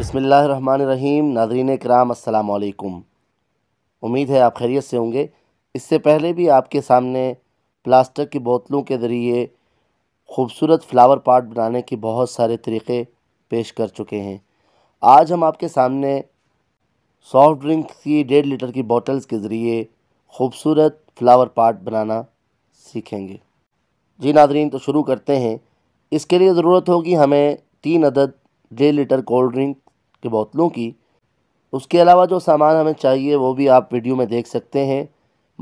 रहीम Nadreen कराम असलकुम उम्मीद है आप खैरियत से होंगे इससे पहले भी आपके सामने प्लास्टिक की बोतलों के ज़रिए खूबसूरत फ्लावर पार्ट बनाने के बहुत सारे तरीक़े पेश कर चुके हैं आज हम आपके सामने सॉफ्ट ड्रिंक की डेढ़ लीटर की बॉटल्स के ज़रिए खूबसूरत फ्लावर पार्ट बनाना सीखेंगे जी नादरीन तो शुरू करते हैं इसके लिए ज़रूरत होगी हमें तीन अदद डेढ़ लीटर कोल्ड ड्रिंक की बोतलों की उसके अलावा जो सामान हमें चाहिए वो भी आप वीडियो में देख सकते हैं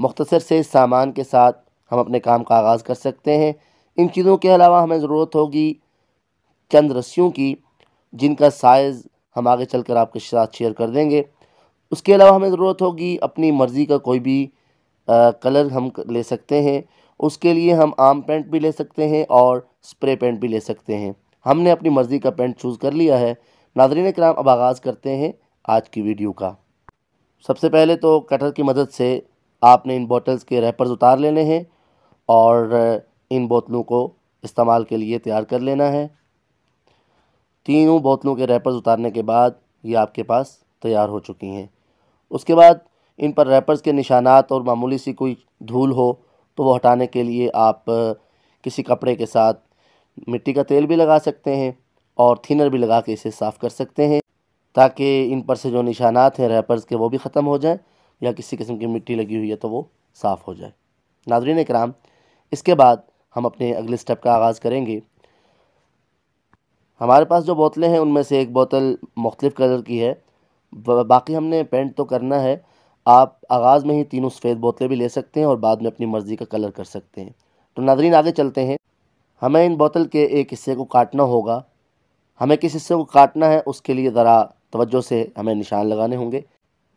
मुख्तसर से इस सामान के साथ हम अपने काम का आगाज़ कर सकते हैं इन चीज़ों के अलावा हमें ज़रूरत होगी चंद रस्सियों की जिनका साइज़ हम आगे चल कर आपके साथ शेयर कर देंगे उसके अलावा हमें ज़रूरत होगी अपनी मर्ज़ी का कोई भी आ, कलर हम ले सकते हैं उसके लिए हम आम पेंट भी ले सकते हैं और स्प्रे पेंट भी ले सकते हैं हमने अपनी मर्ज़ी का पेंट चूज़ कर लिया है नादरीन कराम अब आगाज़ करते हैं आज की वीडियो का सबसे पहले तो कटर की मदद से आपने इन बॉटल्स के रैपर्स उतार लेने हैं और इन बोतलों को इस्तेमाल के लिए तैयार कर लेना है तीनों बोतलों के रैपर्स उतारने के बाद ये आपके पास तैयार हो चुकी हैं उसके बाद इन पर रैपर्स के निशानात और मामूली सी कोई धूल हो तो वो हटाने के लिए आप किसी कपड़े के साथ मिट्टी का तेल भी लगा सकते हैं और थिनर भी लगा के इसे साफ़ कर सकते हैं ताकि इन पर से जो निशानात हैं रैपर्स के वो भी ख़त्म हो जाएँ या किसी किस्म की मिट्टी लगी हुई है तो वो साफ़ हो जाए नादरीन कराम इसके बाद हम अपने अगले स्टेप का आगाज़ करेंगे हमारे पास जो बोतलें हैं उनमें से एक बोतल मुख्तलिफ़ कलर की है बाकी हमने पेंट तो करना है आप आगाज़ में ही तीनों सफ़ेद बोतलें भी ले सकते हैं और बाद में अपनी मर्ज़ी का कलर कर सकते हैं तो नादरीन आगे चलते हैं हमें इन बोतल के एक हिस्से को काटना होगा हमें किस हिस्से को काटना है उसके लिए ज़रा तवज्जो से हमें निशान लगाने होंगे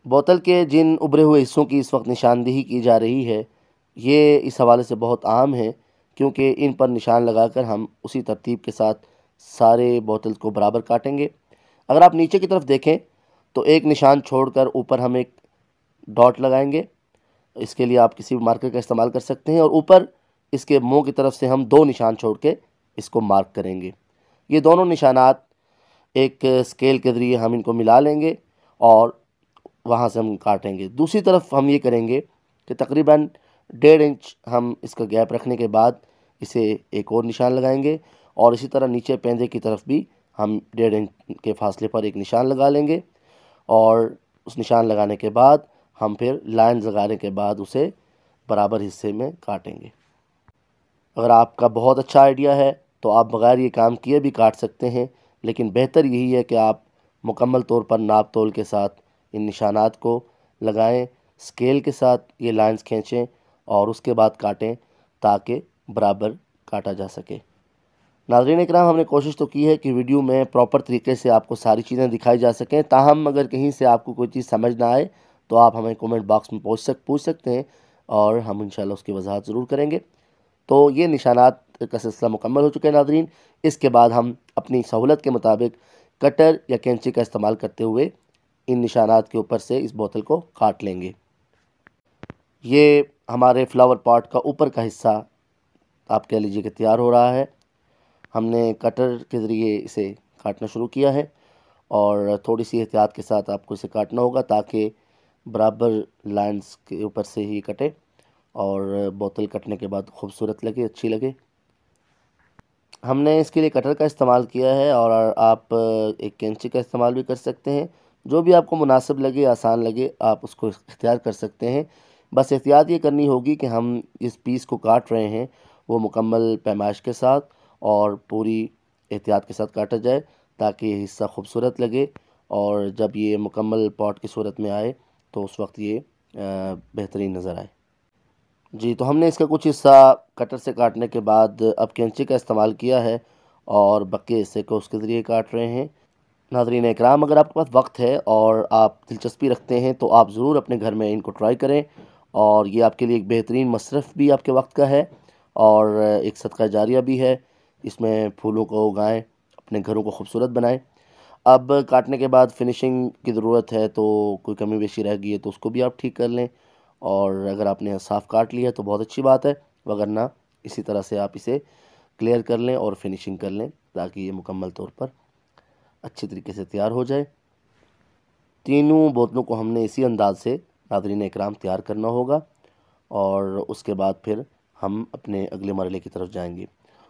बोतल के जिन उभरे हुए हिस्सों की इस वक्त निशानदेही की जा रही है ये इस हवाले से बहुत आम है क्योंकि इन पर निशान लगाकर हम उसी तरतीब के साथ सारे बोतल को बराबर काटेंगे अगर आप नीचे की तरफ देखें तो एक निशान छोड़कर ऊपर हम एक डॉट लगाएंगे इसके लिए आप किसी भी मार्कर का इस्तेमाल कर सकते हैं और ऊपर इसके मुंह की तरफ से हम दो निशान छोड़ के इसको मार्क करेंगे ये दोनों निशानात एक स्केल के ज़रिए हम इनको मिला लेंगे और वहाँ से हम काटेंगे दूसरी तरफ हम ये करेंगे कि तकरीबन डेढ़ इंच हम इसका गैप रखने के बाद इसे एक और निशान लगाएंगे और इसी तरह नीचे पेंदे की तरफ भी हम डेढ़ इंच के फासले पर एक निशान लगा लेंगे और उस निशान लगाने के बाद हम फिर लाइन लगाने के बाद उसे बराबर हिस्से में काटेंगे अगर आपका बहुत अच्छा आइडिया है तो आप बग़ैर ये काम किए भी काट सकते हैं लेकिन बेहतर यही है कि आप मुकम्मल तौर पर नाप तोल के साथ इन निशानात को लगाएं स्केल के साथ ये लाइंस खींचें और उसके बाद काटें ताकि बराबर काटा जा सके नाजरीन कराम हमने कोशिश तो की है कि वीडियो में प्रॉपर तरीके से आपको सारी चीज़ें दिखाई जा सकें ताहम अगर कहीं से आपको कोई चीज़ समझ ना आए तो आप हमें कमेंट बॉक्स में पूछ सक पूछ सकते हैं और हम इंशाल्लाह उसकी वजाहत ज़रूर करेंगे तो ये निशानात का सिलसिला मुकम्मल हो चुका है नादरीन इसके बाद हम अपनी सहूलत के मुताबिक कटर या कैंची का इस्तेमाल करते हुए इन निशानात के ऊपर से इस बोतल को काट लेंगे ये हमारे फ्लावर पॉट का ऊपर का हिस्सा आप कह लीजिए कि तैयार हो रहा है हमने कटर के ज़रिए इसे काटना शुरू किया है और थोड़ी सी एहतियात के साथ आपको इसे काटना होगा ताकि बराबर लाइंस के ऊपर से ही कटे और बोतल कटने के बाद खूबसूरत लगे अच्छी लगे हमने इसके लिए कटर का इस्तेमाल किया है और आप एक कैंची का इस्तेमाल भी कर सकते हैं जो भी आपको मुनासिब लगे आसान लगे आप उसको इख्तियार कर सकते हैं बस एहतियात ये करनी होगी कि हम इस पीस को काट रहे हैं वो मुकम्मल पैमाइश के साथ और पूरी एहतियात के साथ काटा जाए ताकि ये हिस्सा खूबसूरत लगे और जब ये मुकम्मल पॉट की सूरत में आए तो उस वक्त ये बेहतरीन नज़र आए जी तो हमने इसका कुछ हिस्सा कटर से काटने के बाद अब कैंची का इस्तेमाल किया है और बक्के हिस्से को उसके ज़रिए काट रहे हैं नाजरीन कराम अगर आपके पास वक्त है और आप दिलचस्पी रखते हैं तो आप ज़रूर अपने घर में इनको ट्राई करें और ये आपके लिए एक बेहतरीन मशरफ़ भी आपके वक्त का है और एक सदका जारिया भी है इसमें फूलों को उगाएँ अपने घरों को खूबसूरत बनाएँ अब काटने के बाद फिनिशिंग की ज़रूरत है तो कोई कमी बेशी रह गई है तो उसको भी आप ठीक कर लें और अगर आपने साफ काट लिया तो बहुत अच्छी बात है वगरना इसी तरह से आप इसे क्लियर कर लें और फिनिशिंग कर लें ताकि ये मुकम्मल तौर पर अच्छे तरीके से तैयार हो जाए तीनों बोतलों को हमने इसी अंदाज से नादरीन इकराम तैयार करना होगा और उसके बाद फिर हम अपने अगले मरले की तरफ जाएंगे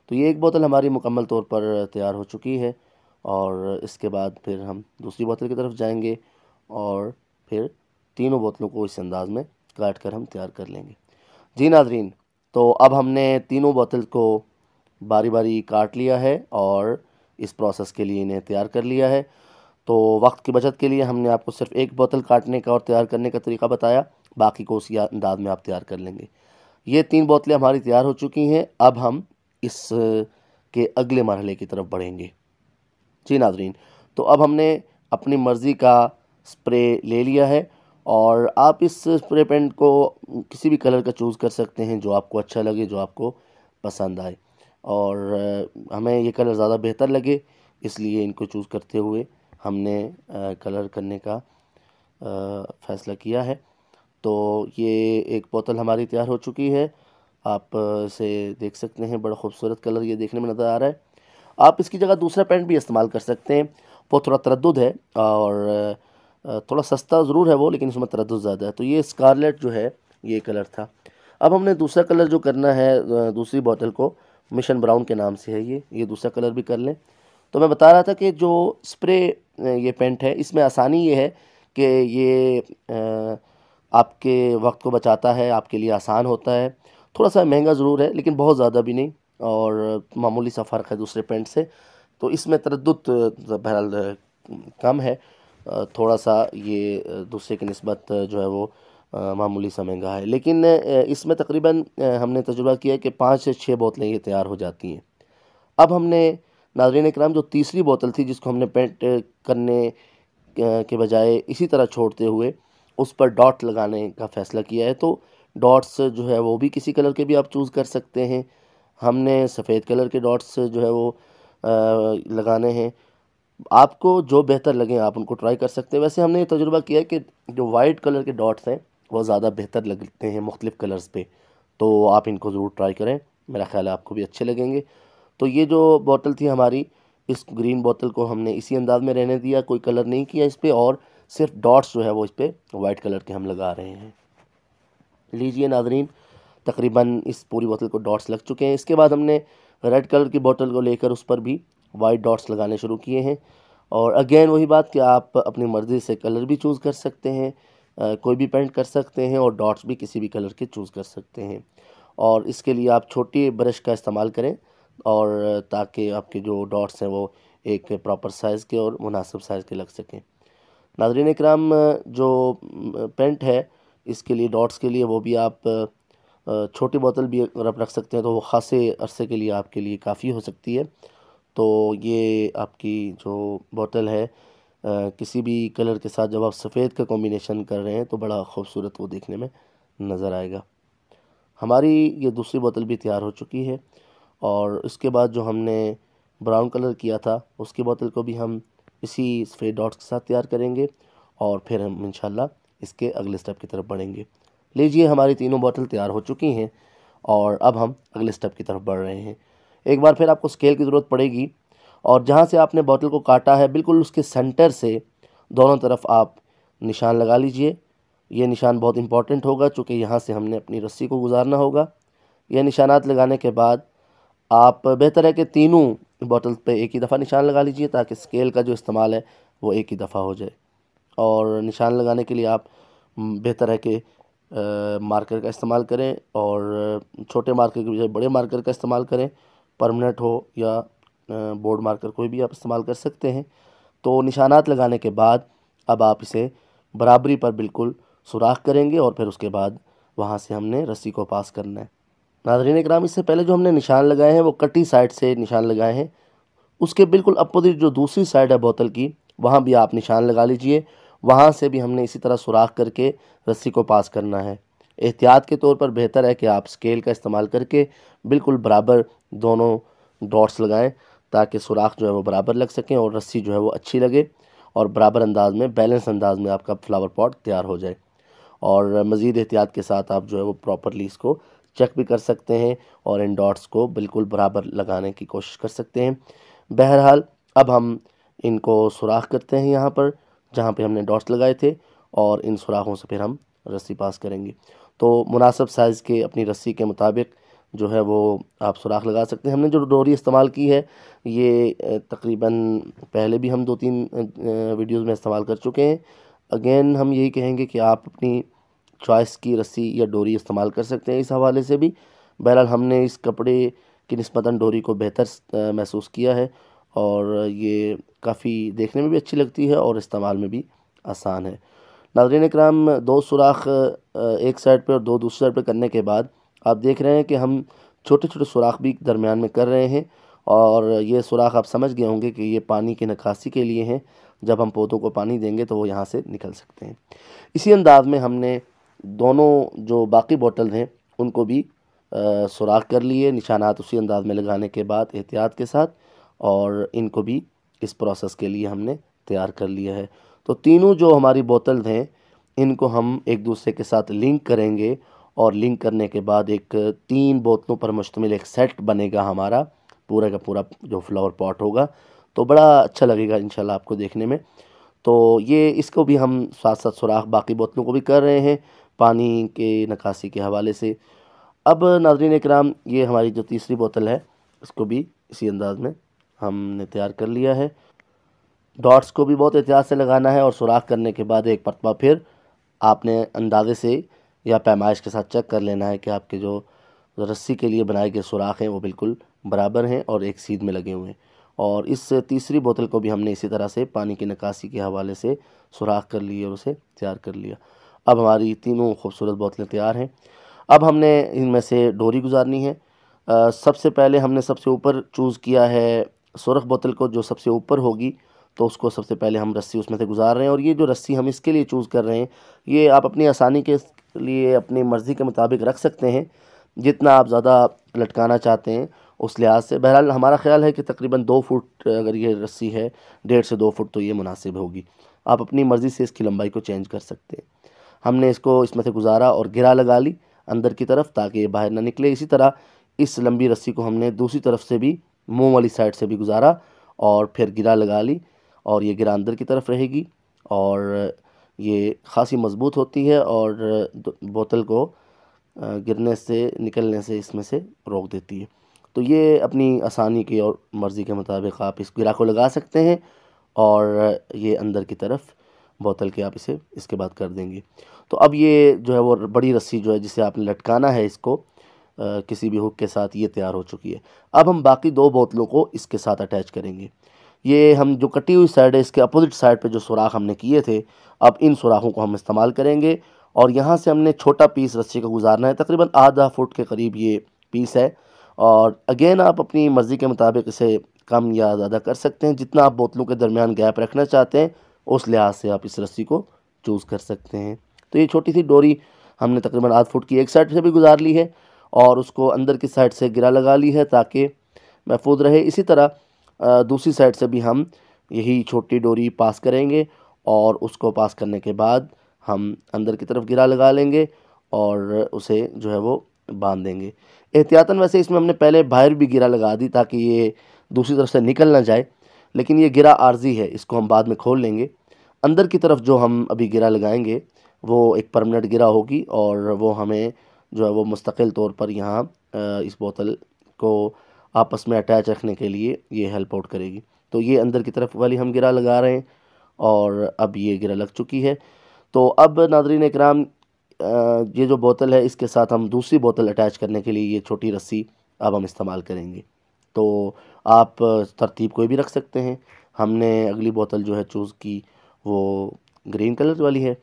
तो ये एक बोतल हमारी मुकम्मल तौर पर तैयार हो चुकी है और इसके बाद फिर हम दूसरी बोतल की तरफ जाएंगे और फिर तीनों बोतलों को इस अंदाज़ में काट कर हम तैयार कर लेंगे जी नाजरीन तो अब हमने तीनों बोतल को बारी बारी काट लिया है और इस प्रोसेस के लिए इन्हें तैयार कर लिया है तो वक्त की बचत के लिए हमने आपको सिर्फ एक बोतल काटने का और तैयार करने का तरीका बताया बाकी को उसी अंदाज में आप तैयार कर लेंगे ये तीन बोतलें हमारी तैयार हो चुकी हैं अब हम इस के अगले मरहले की तरफ बढ़ेंगे जी नाजरीन तो अब हमने अपनी मर्ज़ी का स्प्रे ले लिया है और आप इस स्प्रे पेंट को किसी भी कलर का चूज़ कर सकते हैं जो आपको अच्छा लगे जो आपको पसंद आए और हमें ये कलर ज़्यादा बेहतर लगे इसलिए इनको चूज़ करते हुए हमने कलर करने का फ़ैसला किया है तो ये एक बोतल हमारी तैयार हो चुकी है आप इसे देख सकते हैं बड़ा खूबसूरत कलर ये देखने में नज़र आ रहा है आप इसकी जगह दूसरा पेंट भी इस्तेमाल कर सकते हैं वो थोड़ा तरद है और थोड़ा सस्ता ज़रूर है वो लेकिन उसमें तरद ज़्यादा है तो ये स्कारलेट जो है ये कलर था अब हमने दूसरा कलर जो करना है दूसरी बोतल को मिशन ब्राउन के नाम से है ये ये दूसरा कलर भी कर लें तो मैं बता रहा था कि जो स्प्रे ये पेंट है इसमें आसानी ये है कि ये आपके वक्त को बचाता है आपके लिए आसान होता है थोड़ा सा महंगा ज़रूर है लेकिन बहुत ज़्यादा भी नहीं और मामूली सा फ़र्क है दूसरे पेंट से तो इसमें तरद बहरहाल कम है थोड़ा सा ये दूसरे की नस्बत जो है वो मामूली सा महंगा है लेकिन इसमें तकरीबन हमने तजुर्बा किया है कि पाँच से छः बोतलें ये तैयार हो जाती हैं अब हमने नाजरीन कराम जो तीसरी बोतल थी जिसको हमने पेंट करने के बजाय इसी तरह छोड़ते हुए उस पर डॉट लगाने का फ़ैसला किया है तो डॉट्स जो है वो भी किसी कलर के भी आप चूज़ कर सकते हैं हमने सफ़ेद कलर के डॉट्स जो है वो लगाने हैं आपको जो बेहतर लगे आप उनको ट्राई कर सकते हैं वैसे हमने ये तजुर्बा किया कि जो वाइट कलर के डॉट्स हैं वो ज़्यादा बेहतर लगते हैं मुख्तलिफ़ कलर्स पे तो आप इनको ज़रूर ट्राई करें मेरा ख्याल है आपको भी अच्छे लगेंगे तो ये जो बोतल थी हमारी इस ग्रीन बोतल को हमने इसी अंदाज में रहने दिया कोई कलर नहीं किया इस पर और सिर्फ डॉट्स जो है वो इस पर वाइट कलर के हम लगा रहे हैं लीजिए नाजरीन तकरीबन इस पूरी बोतल को डॉट्स लग चुके हैं इसके बाद हमने रेड कलर की बोतल को लेकर उस पर भी वाइट डॉट्स लगाने शुरू किए हैं और अगेन वही बात कि आप अपनी मर्ज़ी से कलर भी चूज़ कर सकते हैं कोई भी पेंट कर सकते हैं और डॉट्स भी किसी भी कलर के चूज़ कर सकते हैं और इसके लिए आप छोटी ब्रश का इस्तेमाल करें और ताकि आपके जो डॉट्स हैं वो एक प्रॉपर साइज़ के और मुनासिब साइज़ के लग सकें नाजरीन कराम जो पेंट है इसके लिए डॉट्स के लिए वो भी आप छोटी बोतल भी रख सकते हैं तो वो ख़ासे अरसे के लिए आपके लिए काफ़ी हो सकती है तो ये आपकी जो बोतल है किसी भी कलर के साथ जब आप सफ़ेद का कॉम्बिनेशन कर रहे हैं तो बड़ा ख़ूबसूरत वो देखने में नज़र आएगा हमारी ये दूसरी बोतल भी तैयार हो चुकी है और इसके बाद जो हमने ब्राउन कलर किया था उसकी बोतल को भी हम इसी सफ़ेद डॉट्स के साथ तैयार करेंगे और फिर हम इन इसके अगले स्टेप की तरफ बढ़ेंगे लीजिए हमारी तीनों बोतल तैयार हो चुकी हैं और अब हम अगले स्टेप की तरफ बढ़ रहे हैं एक बार फिर आपको स्केल की ज़रूरत पड़ेगी और जहाँ से आपने बॉटल को काटा है बिल्कुल उसके सेंटर से दोनों तरफ आप निशान लगा लीजिए यह निशान बहुत इम्पॉर्टेंट होगा चूँकि यहाँ से हमने अपनी रस्सी को गुजारना होगा यह निशानात लगाने के बाद आप बेहतर है कि तीनों बॉटल पे एक ही दफ़ा निशान लगा लीजिए ताकि स्केल का जो इस्तेमाल है वो एक ही दफ़ा हो जाए और निशान लगाने के लिए आप बेहतर है कि मार्कर का इस्तेमाल करें और छोटे मार्कर के बजाय बड़े मार्कर का इस्तेमाल करें परमानेंट हो या बोर्ड मार्कर कोई भी आप इस्तेमाल कर सकते हैं तो निशानात लगाने के बाद अब आप इसे बराबरी पर बिल्कुल सुराख करेंगे और फिर उसके बाद वहाँ से हमने रस्सी को पास करना है नादरीन कराम इससे पहले जो हमने निशान लगाए हैं वो कटी साइड से निशान लगाए हैं उसके बिल्कुल अपोजिट जो दूसरी साइड है बोतल की वहाँ भी आप निशान लगा लीजिए वहाँ से भी हमने इसी तरह सुराख करके रस्सी को पास करना है एहतियात के तौर पर बेहतर है कि आप स्केल का इस्तेमाल करके बिल्कुल बराबर दोनों डॉट्स लगाएं ताकि सुराख जो है वो बराबर लग सकें और रस्सी जो है वो अच्छी लगे और बराबर अंदाज में बैलेंस अंदाज में आपका फ्लावर पॉट तैयार हो जाए और मज़ीद एहतियात के साथ आप जो है वो प्रॉपरली इसको चेक भी कर सकते हैं और इन डॉट्स को बिल्कुल बराबर लगाने की कोशिश कर सकते हैं बहरहाल अब हम इनको सुराख करते हैं यहाँ पर जहाँ पे हमने डॉट्स लगाए थे और इन सुराखों से फिर हम रस्सी पास करेंगे तो मुनासब साइज़ के अपनी रस्सी के मुताबिक जो है वो आप सुराख लगा सकते हैं हमने जो डोरी इस्तेमाल की है ये तकरीबन पहले भी हम दो तीन वीडियोस में इस्तेमाल कर चुके हैं अगेन हम यही कहेंगे कि आप अपनी चॉइस की रस्सी या डोरी इस्तेमाल कर सकते हैं इस हवाले से भी बहरहाल हमने इस कपड़े की नस्बता डोरी को बेहतर महसूस किया है और ये काफ़ी देखने में भी अच्छी लगती है और इस्तेमाल में भी आसान है नाजरीन कराम दो सुराख एक साइड पर और दो दूसरी साइड पर करने के बाद आप देख रहे हैं कि हम छोटे छोटे सुराख भी दरमियान में कर रहे हैं और ये सुराख आप समझ गए होंगे कि ये पानी की निकासी के लिए हैं जब हम पौधों को पानी देंगे तो वो यहाँ से निकल सकते हैं इसी अंदाज में हमने दोनों जो बाकी बोतल हैं उनको भी सुराख कर लिए निशानात उसी अंदाज में लगाने के बाद एहतियात के साथ और इनको भी इस प्रोसेस के लिए हमने तैयार कर लिया है तो तीनों जो हमारी बोतल हैं इनको हम एक दूसरे के साथ लिंक करेंगे और लिंक करने के बाद एक तीन बोतलों पर मुश्तमिल एक सेट बनेगा हमारा पूरा का पूरा जो फ्लावर पॉट होगा तो बड़ा अच्छा लगेगा इन आपको देखने में तो ये इसको भी हम साथ साथ सुराख बाकी बोतलों को भी कर रहे हैं पानी के नकासी के हवाले से अब नाजरीन कराम ये हमारी जो तीसरी बोतल है इसको भी इसी अंदाज में हमने तैयार कर लिया है डॉट्स को भी बहुत एहतियात से लगाना है और सुराख करने के बाद एक मरतबा फिर आपने अंदाजे से या पैमाइश के साथ चेक कर लेना है कि आपके जो रस्सी के लिए बनाए गए सुराख हैं वो बिल्कुल बराबर हैं और एक सीध में लगे हुए हैं और इस तीसरी बोतल को भी हमने इसी तरह से पानी की निकासी के हवाले से सुराख कर लिए और उसे तैयार कर लिया अब हमारी तीनों खूबसूरत बोतलें तैयार हैं अब हमने इनमें से डोरी गुजारनी है आ, सबसे पहले हमने सबसे ऊपर चूज़ किया है सुरख बोतल को जो सबसे ऊपर होगी तो उसको सबसे पहले हम रस्सी उसमें से गुजार रहे हैं और ये जो रस्सी हम इसके लिए चूज़ कर रहे हैं ये आप अपनी आसानी के लिए अपनी मर्ज़ी के मुताबिक रख सकते हैं जितना आप ज़्यादा लटकाना चाहते हैं उस लिहाज से बहरहाल हमारा ख्याल है कि तकरीबन दो फुट अगर ये रस्सी है डेढ़ से दो फुट तो ये मुनासिब होगी आप अपनी मर्ज़ी से इसकी लंबाई को चेंज कर सकते हैं हमने इसको इसमें से गुजारा और गिरा लगा ली अंदर की तरफ ताकि ये बाहर ना निकले इसी तरह इस लंबी रस्सी को हमने दूसरी तरफ से भी मुँह वाली साइड से भी गुजारा और फिर गिरा लगा ली और ये गिरा अंदर की तरफ रहेगी और ये खासी मज़बूत होती है और बोतल को गिरने से निकलने से इसमें से रोक देती है तो ये अपनी आसानी की और मर्ज़ी के मुताबिक आप इस गिरा को लगा सकते हैं और ये अंदर की तरफ बोतल के आप इसे इसके बाद कर देंगे तो अब ये जो है वो बड़ी रस्सी जो है जिसे आपने लटकाना है इसको आ, किसी भी हुक के साथ ये तैयार हो चुकी है अब हम बाकी दो बोतलों को इसके साथ अटैच करेंगे ये हम जो कटी हुई साइड है इसके अपोजिट साइड पे जो सुराख हमने किए थे अब इन सुराखों को हम इस्तेमाल करेंगे और यहाँ से हमने छोटा पीस रस्सी का गुजारना है तकरीबन आधा फुट के करीब ये पीस है और अगेन आप अपनी मर्ज़ी के मुताबिक इसे कम या ज़्यादा कर सकते हैं जितना आप बोतलों के दरमियान गैप रखना चाहते हैं उस लिहाज से आप इस रस्सी को चूज़ कर सकते हैं तो ये छोटी सी डोरी हमने तकरीबन आध फुट की एक साइड से भी गुजार ली है और उसको अंदर की साइड से गिरा लगा ली है ताकि महफूज रहे इसी तरह दूसरी साइड से भी हम यही छोटी डोरी पास करेंगे और उसको पास करने के बाद हम अंदर की तरफ गिरा लगा लेंगे और उसे जो है वो बांध देंगे एहतियातन वैसे इसमें हमने पहले बाहर भी गिरा लगा दी ताकि ये दूसरी तरफ से निकल ना जाए लेकिन ये गिरा आर्जी है इसको हम बाद में खोल लेंगे अंदर की तरफ जो हम अभी गिरा लगाएंगे वो एक परमानेंट गिरा होगी और वो हमें जो है वो मुस्तकिल तौर पर यहाँ इस बोतल को आपस में अटैच रखने के लिए ये हेल्प आउट करेगी तो ये अंदर की तरफ वाली हम गिरा लगा रहे हैं और अब ये गिरा लग चुकी है तो अब नादरीन इकराम ये जो बोतल है इसके साथ हम दूसरी बोतल अटैच करने के लिए ये छोटी रस्सी अब हम इस्तेमाल करेंगे तो आप तरतीब कोई भी रख सकते हैं हमने अगली बोतल जो है चूज़ की वो ग्रीन कलर वाली है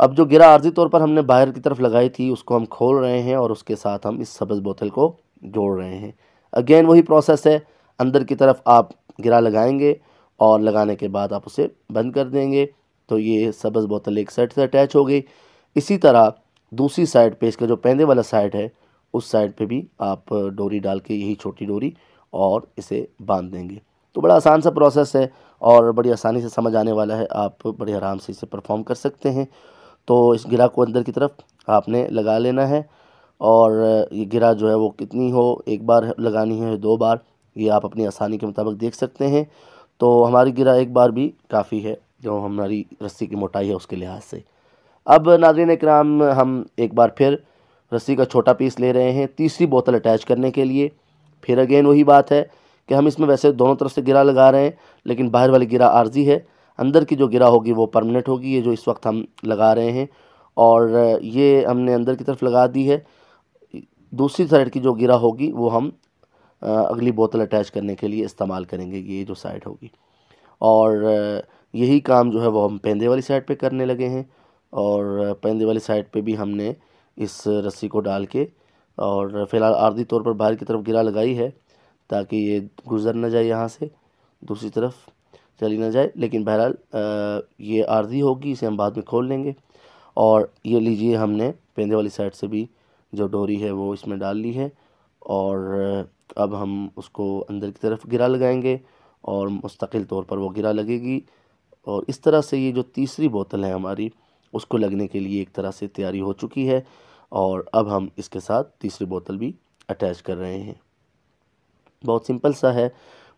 अब जो गिरा आर्जी तौर पर हमने बाहर की तरफ लगाई थी उसको हम खोल रहे हैं और उसके साथ हम इस सब्ज़ बोतल को जोड़ रहे हैं अगेन वही प्रोसेस है अंदर की तरफ आप गिरा लगाएंगे और लगाने के बाद आप उसे बंद कर देंगे तो ये सब्ज़ बोतल एक साइड से अटैच हो गई इसी तरह दूसरी साइड पे इसका जो पहने वाला साइड है उस साइड पे भी आप डोरी डाल के यही छोटी डोरी और इसे बांध देंगे तो बड़ा आसान सा प्रोसेस है और बड़ी आसानी से समझ आने वाला है आप बड़े आराम से इसे परफॉर्म कर सकते हैं तो इस गिरा को अंदर की तरफ आपने लगा लेना है और ये गिरा जो है वो कितनी हो एक बार लगानी है दो बार ये आप अपनी आसानी के मुताबिक देख सकते हैं तो हमारी गिरा एक बार भी काफ़ी है जो हमारी रस्सी की मोटाई है उसके लिहाज से अब नादरीन कराम हम एक बार फिर रस्सी का छोटा पीस ले रहे हैं तीसरी बोतल अटैच करने के लिए फिर अगेन वही बात है कि हम इसमें वैसे दोनों तरफ से गिरा लगा रहे हैं लेकिन बाहर वाली गिरा आर्जी है अंदर की जो गिरा होगी वो परमानेंट होगी ये जो इस वक्त हम लगा रहे हैं और ये हमने अंदर की तरफ लगा दी है दूसरी साइड की जो गिरा होगी वो हम अगली बोतल अटैच करने के लिए इस्तेमाल करेंगे ये जो साइड होगी और यही काम जो है वो हम पेंदे वाली साइड पे करने लगे हैं और पेंदे वाली साइड पे भी हमने इस रस्सी को डाल के और फ़िलहाल आर्दी तौर पर बाहर की तरफ गिरा लगाई है ताकि ये गुजर ना जाए यहाँ से दूसरी तरफ चली ना जाए लेकिन बहरहाल ये आर्दी होगी इसे हम बाद में खोल लेंगे और ये लीजिए हमने पेंदे वाली साइड से भी जो डोरी है वो इसमें डाल ली है और अब हम उसको अंदर की तरफ गिरा लगाएंगे और मुस्तकिल तौर पर वो गिरा लगेगी और इस तरह से ये जो तीसरी बोतल है हमारी उसको लगने के लिए एक तरह से तैयारी हो चुकी है और अब हम इसके साथ तीसरी बोतल भी अटैच कर रहे हैं बहुत सिंपल सा है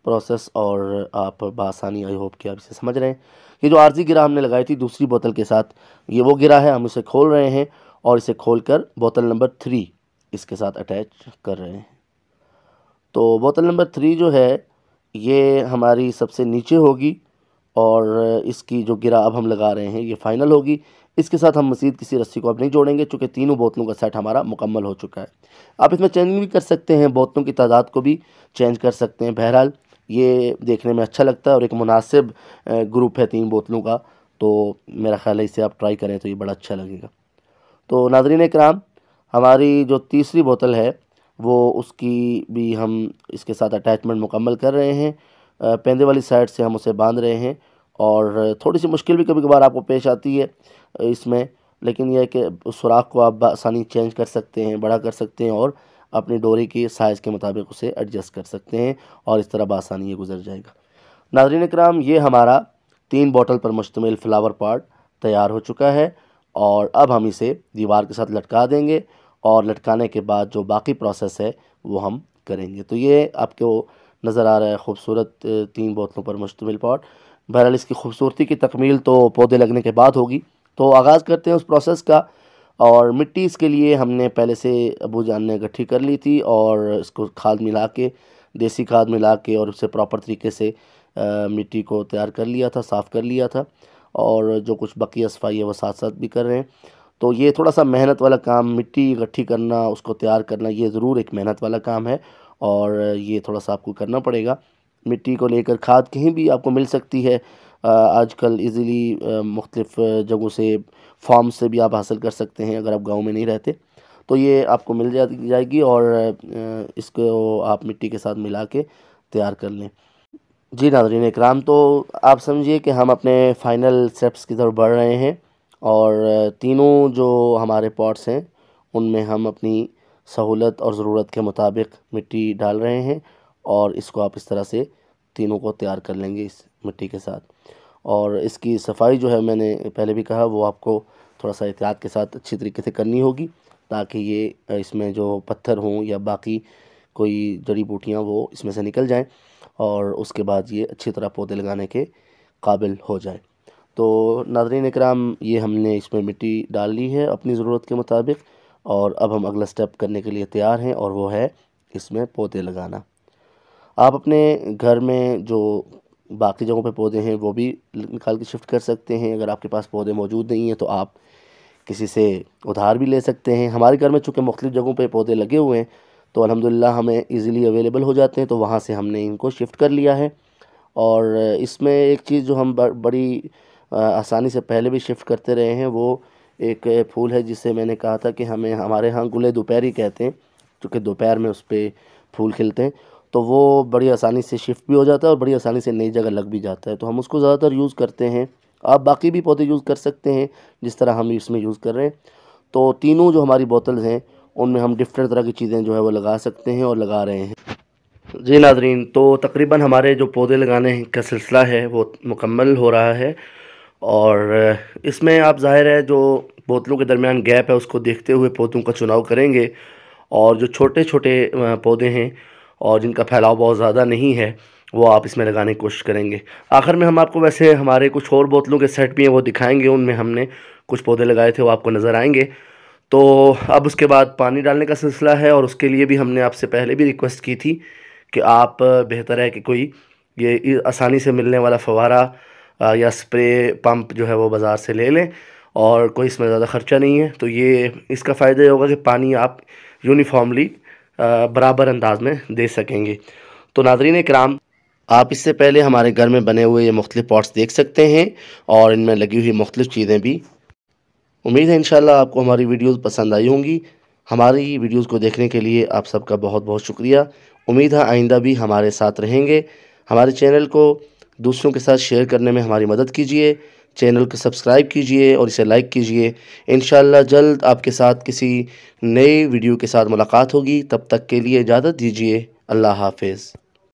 प्रोसेस और आप बासानी आई होप कि आप इसे समझ रहे हैं ये जो आरजी गिरा हमने लगाई थी दूसरी बोतल के साथ ये वो गिरा है हम इसे खोल रहे हैं और इसे खोलकर बोतल नंबर थ्री इसके साथ अटैच कर रहे हैं तो बोतल नंबर थ्री जो है ये हमारी सबसे नीचे होगी और इसकी जो गिरा अब हम लगा रहे हैं ये फ़ाइनल होगी इसके साथ हम मज़ीद किसी रस्सी को अब नहीं जोड़ेंगे चूँकि तीनों बोतलों का सेट हमारा मुकम्मल हो चुका है आप इसमें चेंजिंग भी कर सकते हैं बोतलों की तादाद को भी चेंज कर सकते हैं बहरहाल ये देखने में अच्छा लगता है और एक मुनासिब ग्रुप है तीन बोतलों का तो मेरा ख्याल है इसे आप ट्राई करें तो ये बड़ा अच्छा लगेगा तो नादरीन कराम हमारी जो तीसरी बोतल है वो उसकी भी हम इसके साथ अटैचमेंट मुकम्मल कर रहे हैं पेंदे वाली साइड से हम उसे बांध रहे हैं और थोड़ी सी मुश्किल भी कभी कभार आपको पेश आती है इसमें लेकिन यह कि सुराख को आप आसानी चेंज कर सकते हैं बड़ा कर सकते हैं और अपनी डोरी के साइज़ के मुताबिक उसे एडजस्ट कर सकते हैं और इस तरह बसानी ये गुजर जाएगा नाजरीन कराम ये हमारा तीन बॉटल पर मुश्तमिल फ्लावर पार्ट तैयार हो चुका है और अब हम इसे दीवार के साथ लटका देंगे और लटकाने के बाद जो बाकी प्रोसेस है वो हम करेंगे तो ये आपको नज़र आ रहा है खूबसूरत तीन बोतलों पर मुश्तमिल पॉट बहरहाल इसकी खूबसूरती की तकमील तो पौधे लगने के बाद होगी तो आगाज़ करते हैं उस प्रोसेस का और मिट्टी इसके लिए हमने पहले से अबू जान ने इकट्ठी कर ली थी और इसको खाद मिला के देसी खाद मिला के और उसे प्रॉपर तरीके से आ, मिट्टी को तैयार कर लिया था साफ़ कर लिया था और जो कुछ बाकी सफाई है वो साथ साथ भी कर रहे हैं तो ये थोड़ा सा मेहनत वाला काम मिट्टी इकट्ठी करना उसको तैयार करना ये ज़रूर एक मेहनत वाला काम है और ये थोड़ा सा आपको करना पड़ेगा मिट्टी को लेकर खाद कहीं भी आपको मिल सकती है आजकल इजीली मुख्तलिफ़ जगहों से फार्म से भी आप हासिल कर सकते हैं अगर आप गांव में नहीं रहते तो ये आपको मिल जाएगी और इसको आप मिट्टी के साथ मिला के तैयार कर लें जी नाजरीन इकराम तो आप समझिए कि हम अपने फ़ाइनल स्टेप्स की तरफ बढ़ रहे हैं और तीनों जो हमारे पॉट्स हैं उनमें हम अपनी सहूलत और ज़रूरत के मुताबिक मिट्टी डाल रहे हैं और इसको आप इस तरह से तीनों को तैयार कर लेंगे इस मिट्टी के साथ और इसकी सफाई जो है मैंने पहले भी कहा वो आपको थोड़ा सा एहतियात के साथ अच्छी तरीके से करनी होगी ताकि ये इसमें जो पत्थर हों या बाकी कोई जड़ी बूटियाँ वो इसमें से निकल जाएँ और उसके बाद ये अच्छी तरह पौधे लगाने के काबिल हो जाए तो नादरीन कराम ये हमने इसमें मिट्टी डाल ली है अपनी ज़रूरत के मुताबिक और अब हम अगला स्टेप करने के लिए तैयार हैं और वो है इसमें पौधे लगाना आप अपने घर में जो बाकी जगहों पे पौधे हैं वो भी निकाल के शिफ्ट कर सकते हैं अगर आपके पास पौधे मौजूद नहीं हैं तो आप किसी से उधार भी ले सकते हैं हमारे घर में चूँकि मुख्तु जगहों पर पौधे लगे हुए हैं तो अल्हम्दुलिल्लाह हमें इजीली अवेलेबल हो जाते हैं तो वहाँ से हमने इनको शिफ्ट कर लिया है और इसमें एक चीज़ जो हम बड़ी आसानी से पहले भी शिफ्ट करते रहे हैं वो एक फूल है जिसे मैंने कहा था कि हमें हमारे यहाँ गुले दोपहर ही कहते हैं क्योंकि दोपहर में उस पर फूल खिलते हैं तो वो बड़ी आसानी से शिफ्ट भी हो जाता है और बड़ी आसानी से नई जगह लग भी जाता है तो हम उसको ज़्यादातर यूज़ करते हैं आप बाकी भी पौधे यूज़ कर सकते हैं जिस तरह हम इसमें यूज़ कर रहे हैं तो तीनों जो हमारी बोतल्स हैं उनमें हम डिफरेंट तरह की चीज़ें जो है वो लगा सकते हैं और लगा रहे हैं जी नाजरीन तो तकरीबन हमारे जो पौधे लगाने का सिलसिला है वो मुकम्मल हो रहा है और इसमें आप ज़ाहिर है जो बोतलों के दरमियान गैप है उसको देखते हुए पौधों का चुनाव करेंगे और जो छोटे छोटे पौधे हैं और जिनका फैलाव बहुत ज़्यादा नहीं है वो आप इसमें लगाने की कोशिश करेंगे आखिर में हम आपको वैसे हमारे कुछ और बोतलों के सेट भी हैं वो दिखाएंगे उनमें हमने कुछ पौधे लगाए थे वो आपको नज़र आएंगे तो अब उसके बाद पानी डालने का सिलसिला है और उसके लिए भी हमने आपसे पहले भी रिक्वेस्ट की थी कि आप बेहतर है कि कोई ये आसानी से मिलने वाला फवारा या स्प्रे पंप जो है वो बाज़ार से ले लें और कोई इसमें ज़्यादा ख़र्चा नहीं है तो ये इसका फ़ायदा ये होगा कि पानी आप यूनिफॉर्मली बराबर अंदाज में दे सकेंगे तो नादरीन कराम आप इससे पहले हमारे घर में बने हुए ये मुख्तलिफ़ पॉट्स देख सकते हैं और इनमें लगी हुई मुख्तलिफ़ चीज़ें भी उम्मीद है इंशाल्लाह आपको हमारी वीडियोस पसंद आई होंगी हमारी वीडियोस को देखने के लिए आप सबका बहुत बहुत शुक्रिया उम्मीद है आइंदा भी हमारे साथ रहेंगे हमारे चैनल को दूसरों के साथ शेयर करने में हमारी मदद कीजिए चैनल को सब्सक्राइब कीजिए और इसे लाइक कीजिए इन जल्द आपके साथ किसी नई वीडियो के साथ मुलाकात होगी तब तक के लिए इजाज़त दीजिए अल्लाह हाफिज़